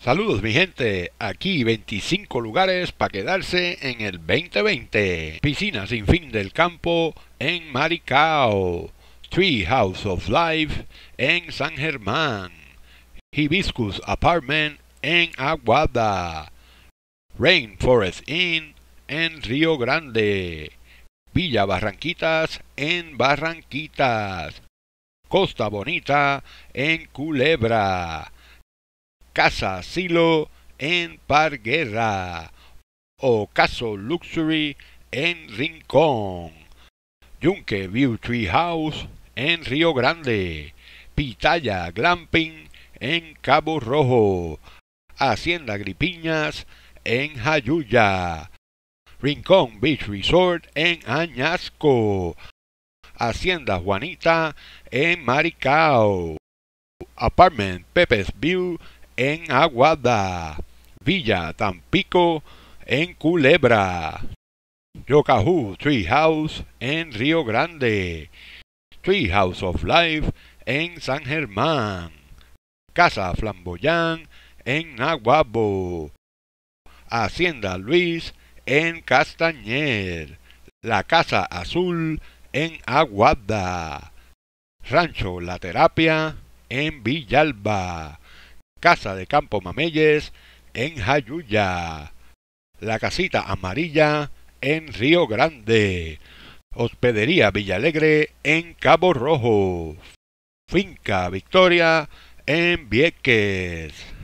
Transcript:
Saludos mi gente, aquí 25 lugares para quedarse en el 2020. Piscina sin fin del campo en Maricao. Tree House of Life en San Germán. Hibiscus Apartment en Aguada. Rainforest Inn en Río Grande. Villa Barranquitas en Barranquitas. Costa Bonita en Culebra. Casa Silo en Parguera o Caso Luxury en Rincón, Yunque View Tree House en Río Grande, Pitaya Glamping en Cabo Rojo, Hacienda Gripiñas en Jayuya, Rincón Beach Resort en Añasco, Hacienda Juanita en Maricao, Apartment Pepe's View en Aguada, Villa Tampico en Culebra, Tree House, en Río Grande, Tree House of Life en San Germán, Casa Flamboyán en Aguabo, Hacienda Luis en Castañer, La Casa Azul en Aguada, Rancho La Terapia en Villalba, Casa de Campo Mameyes, en Jayuya. La Casita Amarilla, en Río Grande. Hospedería Villalegre, en Cabo Rojo. Finca Victoria, en Vieques.